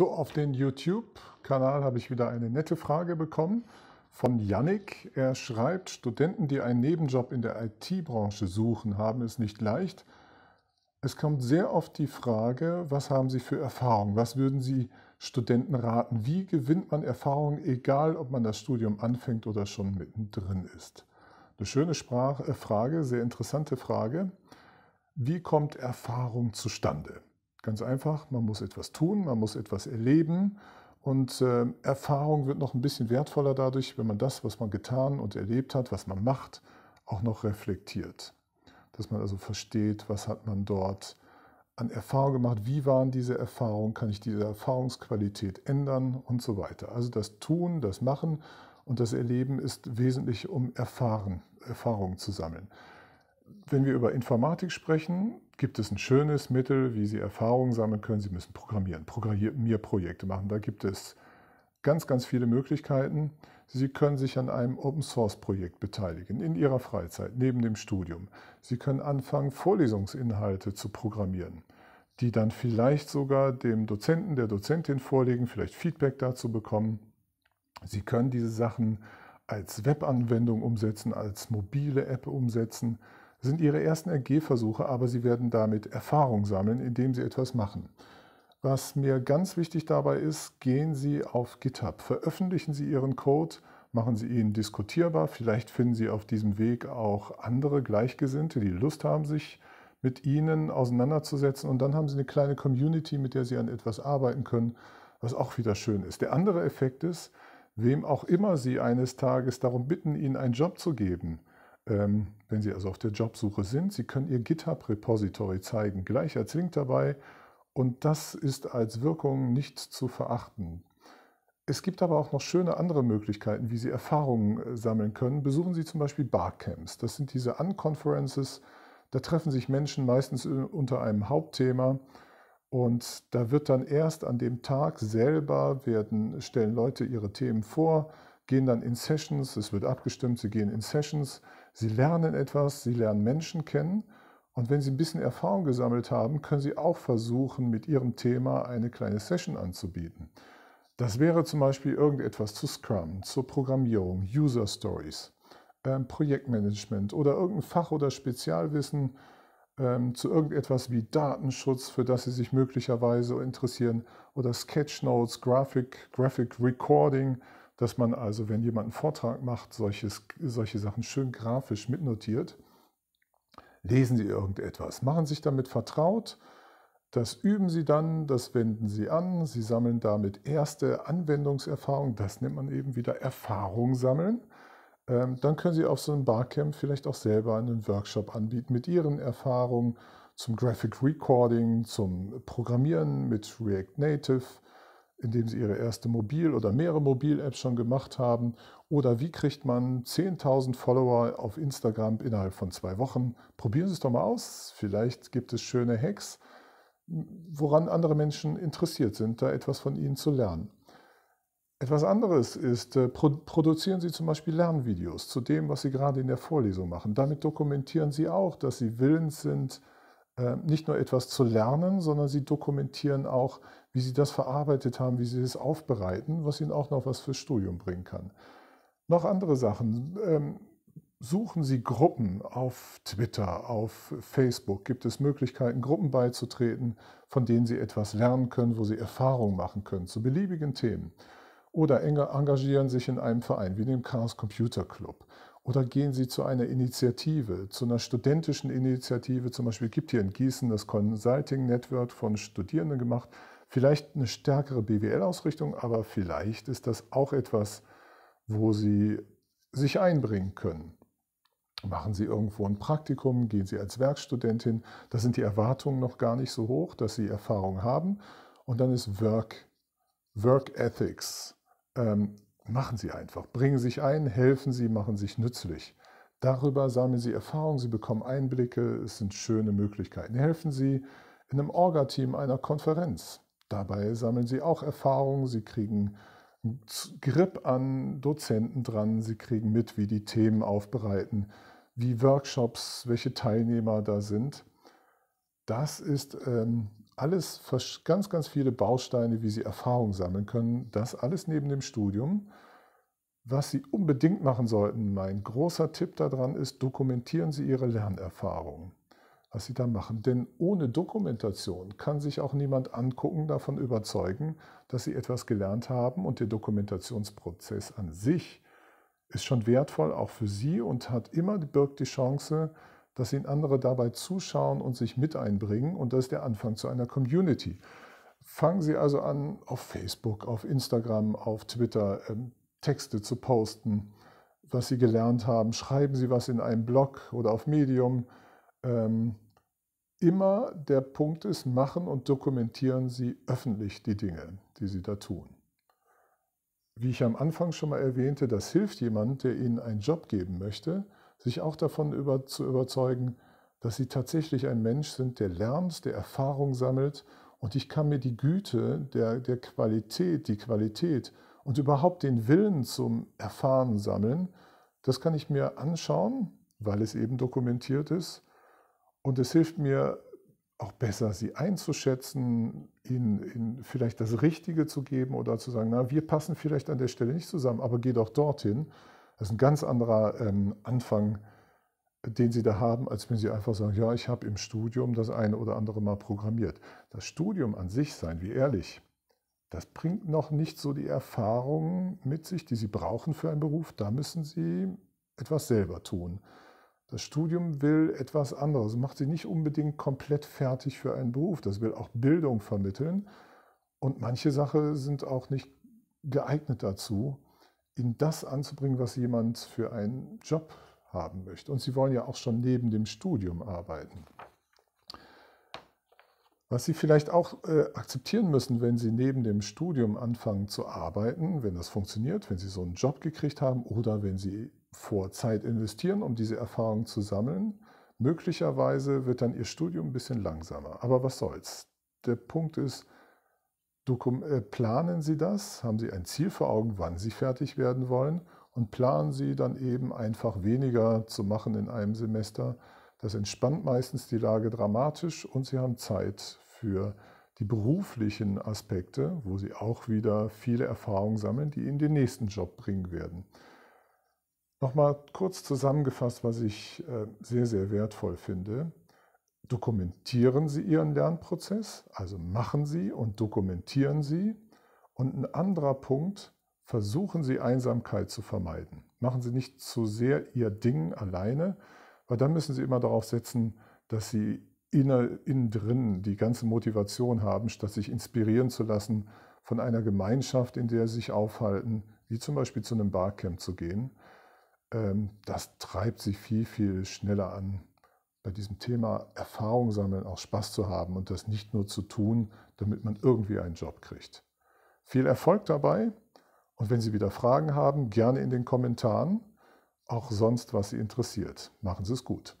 So, auf den YouTube-Kanal habe ich wieder eine nette Frage bekommen von Yannick. Er schreibt, Studenten, die einen Nebenjob in der IT-Branche suchen, haben es nicht leicht. Es kommt sehr oft die Frage, was haben Sie für Erfahrung? Was würden Sie Studenten raten? Wie gewinnt man Erfahrung, egal ob man das Studium anfängt oder schon mittendrin ist? Eine schöne Sprache, äh, Frage, sehr interessante Frage. Wie kommt Erfahrung zustande? Ganz einfach, man muss etwas tun, man muss etwas erleben und äh, Erfahrung wird noch ein bisschen wertvoller dadurch, wenn man das, was man getan und erlebt hat, was man macht, auch noch reflektiert. Dass man also versteht, was hat man dort an Erfahrung gemacht, wie waren diese Erfahrungen, kann ich diese Erfahrungsqualität ändern und so weiter. Also das Tun, das Machen und das Erleben ist wesentlich, um Erfahren, Erfahrungen zu sammeln. Wenn wir über Informatik sprechen, gibt es ein schönes Mittel, wie Sie Erfahrungen sammeln können. Sie müssen programmieren, Programmierprojekte machen. Da gibt es ganz, ganz viele Möglichkeiten. Sie können sich an einem Open-Source-Projekt beteiligen, in Ihrer Freizeit, neben dem Studium. Sie können anfangen, Vorlesungsinhalte zu programmieren, die dann vielleicht sogar dem Dozenten, der Dozentin vorlegen, vielleicht Feedback dazu bekommen. Sie können diese Sachen als Webanwendung umsetzen, als mobile App umsetzen sind ihre ersten RG-Versuche, aber sie werden damit Erfahrung sammeln, indem sie etwas machen. Was mir ganz wichtig dabei ist, gehen Sie auf GitHub, veröffentlichen Sie Ihren Code, machen Sie ihn diskutierbar, vielleicht finden Sie auf diesem Weg auch andere Gleichgesinnte, die Lust haben, sich mit Ihnen auseinanderzusetzen und dann haben Sie eine kleine Community, mit der Sie an etwas arbeiten können, was auch wieder schön ist. Der andere Effekt ist, wem auch immer Sie eines Tages darum bitten, Ihnen einen Job zu geben, ähm, wenn Sie also auf der Jobsuche sind. Sie können Ihr GitHub-Repository zeigen, gleich als Link dabei. Und das ist als Wirkung nicht zu verachten. Es gibt aber auch noch schöne andere Möglichkeiten, wie Sie Erfahrungen äh, sammeln können. Besuchen Sie zum Beispiel Barcamps. Das sind diese Unconferences. Da treffen sich Menschen meistens äh, unter einem Hauptthema. Und da wird dann erst an dem Tag selber, werden, stellen Leute ihre Themen vor gehen dann in Sessions, es wird abgestimmt, sie gehen in Sessions, sie lernen etwas, sie lernen Menschen kennen und wenn sie ein bisschen Erfahrung gesammelt haben, können sie auch versuchen, mit ihrem Thema eine kleine Session anzubieten. Das wäre zum Beispiel irgendetwas zu Scrum, zur Programmierung, User Stories, ähm, Projektmanagement oder irgendein Fach- oder Spezialwissen ähm, zu irgendetwas wie Datenschutz, für das Sie sich möglicherweise interessieren, oder Sketchnotes, Graphic, Graphic Recording, dass man also, wenn jemand einen Vortrag macht, solches, solche Sachen schön grafisch mitnotiert. Lesen Sie irgendetwas, machen Sie sich damit vertraut, das üben Sie dann, das wenden Sie an, Sie sammeln damit erste Anwendungserfahrung, das nennt man eben wieder Erfahrung sammeln. Ähm, dann können Sie auf so einem Barcamp vielleicht auch selber einen Workshop anbieten mit Ihren Erfahrungen zum Graphic Recording, zum Programmieren mit React Native, indem sie ihre erste Mobil- oder mehrere Mobil-Apps schon gemacht haben? Oder wie kriegt man 10.000 Follower auf Instagram innerhalb von zwei Wochen? Probieren Sie es doch mal aus. Vielleicht gibt es schöne Hacks, woran andere Menschen interessiert sind, da etwas von Ihnen zu lernen. Etwas anderes ist, äh, produzieren Sie zum Beispiel Lernvideos zu dem, was Sie gerade in der Vorlesung machen. Damit dokumentieren Sie auch, dass Sie willens sind, äh, nicht nur etwas zu lernen, sondern sie dokumentieren auch, wie sie das verarbeitet haben, wie sie es aufbereiten, was ihnen auch noch was fürs Studium bringen kann. Noch andere Sachen. Ähm, suchen Sie Gruppen auf Twitter, auf Facebook. Gibt es Möglichkeiten, Gruppen beizutreten, von denen Sie etwas lernen können, wo Sie Erfahrungen machen können zu beliebigen Themen? Oder engagieren sich in einem Verein wie dem Chaos Computer Club oder gehen Sie zu einer Initiative, zu einer studentischen Initiative, zum Beispiel gibt hier in Gießen das Consulting Network von Studierenden gemacht. Vielleicht eine stärkere BWL-Ausrichtung, aber vielleicht ist das auch etwas, wo Sie sich einbringen können. Machen Sie irgendwo ein Praktikum, gehen Sie als Werkstudentin. Da sind die Erwartungen noch gar nicht so hoch, dass Sie Erfahrung haben. Und dann ist Work, Work Ethics, ähm, Machen Sie einfach, bringen Sie sich ein, helfen Sie, machen Sie sich nützlich. Darüber sammeln Sie Erfahrung, Sie bekommen Einblicke, es sind schöne Möglichkeiten. Helfen Sie in einem Orga-Team einer Konferenz. Dabei sammeln Sie auch Erfahrung, Sie kriegen Grip an Dozenten dran, Sie kriegen mit, wie die Themen aufbereiten, wie Workshops, welche Teilnehmer da sind. Das ist ähm, alles ganz, ganz viele Bausteine, wie sie Erfahrung sammeln können. Das alles neben dem Studium. Was Sie unbedingt machen sollten, mein großer Tipp daran ist, dokumentieren Sie Ihre Lernerfahrungen, was Sie da machen. Denn ohne Dokumentation kann sich auch niemand angucken, davon überzeugen, dass Sie etwas gelernt haben und der Dokumentationsprozess an sich ist schon wertvoll, auch für Sie und hat immer birgt die Chance, dass ihnen andere dabei zuschauen und sich mit einbringen. Und das ist der Anfang zu einer Community. Fangen Sie also an, auf Facebook, auf Instagram, auf Twitter ähm, Texte zu posten, was Sie gelernt haben. Schreiben Sie was in einem Blog oder auf Medium. Ähm, immer der Punkt ist, machen und dokumentieren Sie öffentlich die Dinge, die Sie da tun. Wie ich am Anfang schon mal erwähnte, das hilft jemand, der Ihnen einen Job geben möchte sich auch davon über, zu überzeugen, dass sie tatsächlich ein Mensch sind, der lernt, der Erfahrung sammelt. Und ich kann mir die Güte der, der Qualität, die Qualität und überhaupt den Willen zum Erfahren sammeln, das kann ich mir anschauen, weil es eben dokumentiert ist. Und es hilft mir auch besser, sie einzuschätzen, ihnen, ihnen, vielleicht das Richtige zu geben oder zu sagen, na, wir passen vielleicht an der Stelle nicht zusammen, aber geh doch dorthin. Das ist ein ganz anderer ähm, Anfang, den Sie da haben, als wenn Sie einfach sagen, ja, ich habe im Studium das eine oder andere mal programmiert. Das Studium an sich, sein wie ehrlich, das bringt noch nicht so die Erfahrungen mit sich, die Sie brauchen für einen Beruf. Da müssen Sie etwas selber tun. Das Studium will etwas anderes, macht Sie nicht unbedingt komplett fertig für einen Beruf. Das will auch Bildung vermitteln. Und manche Sachen sind auch nicht geeignet dazu in das anzubringen, was jemand für einen Job haben möchte. Und Sie wollen ja auch schon neben dem Studium arbeiten. Was Sie vielleicht auch äh, akzeptieren müssen, wenn Sie neben dem Studium anfangen zu arbeiten, wenn das funktioniert, wenn Sie so einen Job gekriegt haben oder wenn Sie vor Zeit investieren, um diese Erfahrung zu sammeln, möglicherweise wird dann Ihr Studium ein bisschen langsamer. Aber was soll's? Der Punkt ist, äh, planen Sie das? Haben Sie ein Ziel vor Augen, wann Sie fertig werden wollen? Und planen Sie dann eben einfach weniger zu machen in einem Semester. Das entspannt meistens die Lage dramatisch und Sie haben Zeit für die beruflichen Aspekte, wo Sie auch wieder viele Erfahrungen sammeln, die Ihnen den nächsten Job bringen werden. Nochmal kurz zusammengefasst, was ich äh, sehr, sehr wertvoll finde dokumentieren Sie Ihren Lernprozess, also machen Sie und dokumentieren Sie. Und ein anderer Punkt, versuchen Sie Einsamkeit zu vermeiden. Machen Sie nicht zu sehr Ihr Ding alleine, weil dann müssen Sie immer darauf setzen, dass Sie inner, innen drin die ganze Motivation haben, statt sich inspirieren zu lassen von einer Gemeinschaft, in der Sie sich aufhalten, wie zum Beispiel zu einem Barcamp zu gehen. Ähm, das treibt sich viel, viel schneller an, bei diesem Thema Erfahrung sammeln auch Spaß zu haben und das nicht nur zu tun, damit man irgendwie einen Job kriegt. Viel Erfolg dabei und wenn Sie wieder Fragen haben, gerne in den Kommentaren, auch sonst, was Sie interessiert. Machen Sie es gut.